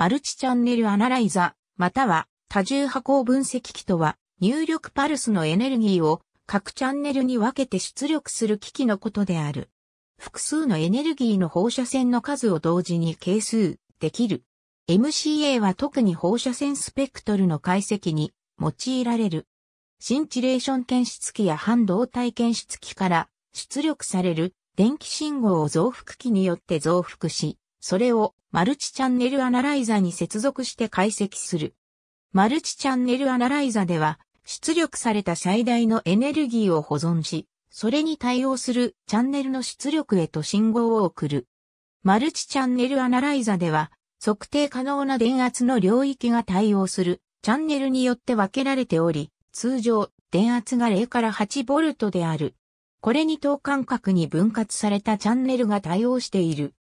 マルチチャンネルアナライザ、または多重波行分析機とは、入力パルスのエネルギーを各チャンネルに分けて出力する機器のことである。複数のエネルギーの放射線の数を同時に係数できる。MCA は特に放射線スペクトルの解析に用いられる。シンチレーション検出器や半導体検出器から出力される電気信号を増幅器によって増幅し、それをマルチチャンネルアナライザに接続して解析する。マルチチャンネルアナライザでは、出力された最大のエネルギーを保存し、それに対応するチャンネルの出力へと信号を送る。マルチチャンネルアナライザでは、測定可能な電圧の領域が対応するチャンネルによって分けられており、通常、電圧が0から8ボルトである。これに等間隔に分割されたチャンネルが対応している。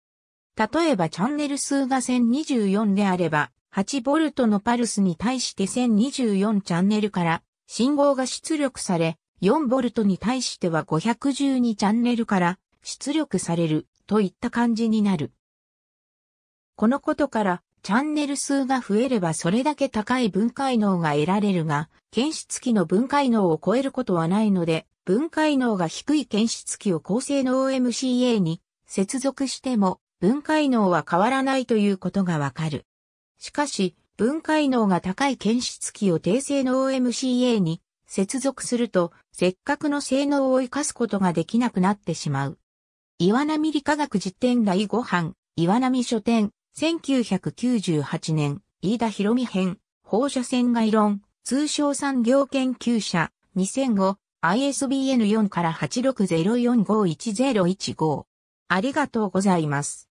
例えばチャンネル数が1024であれば、8V のパルスに対して1024チャンネルから信号が出力され、4V に対しては512チャンネルから出力されるといった感じになる。このことからチャンネル数が増えればそれだけ高い分解能が得られるが、検出器の分解能を超えることはないので、分解能が低い検出器を高性能 MCA に接続しても分解能は変わらないということがわかる。しかし、分解能が高い検出器を訂性の OMCA に接続すると、せっかくの性能を活かすことができなくなってしまう。岩波理化学実験第5版、岩波書店、1998年、飯田博美編、放射線概論、通商産業研究者、2005、ISBN4 から8 6 0 4 5 1 0 1 5ありがとうございます。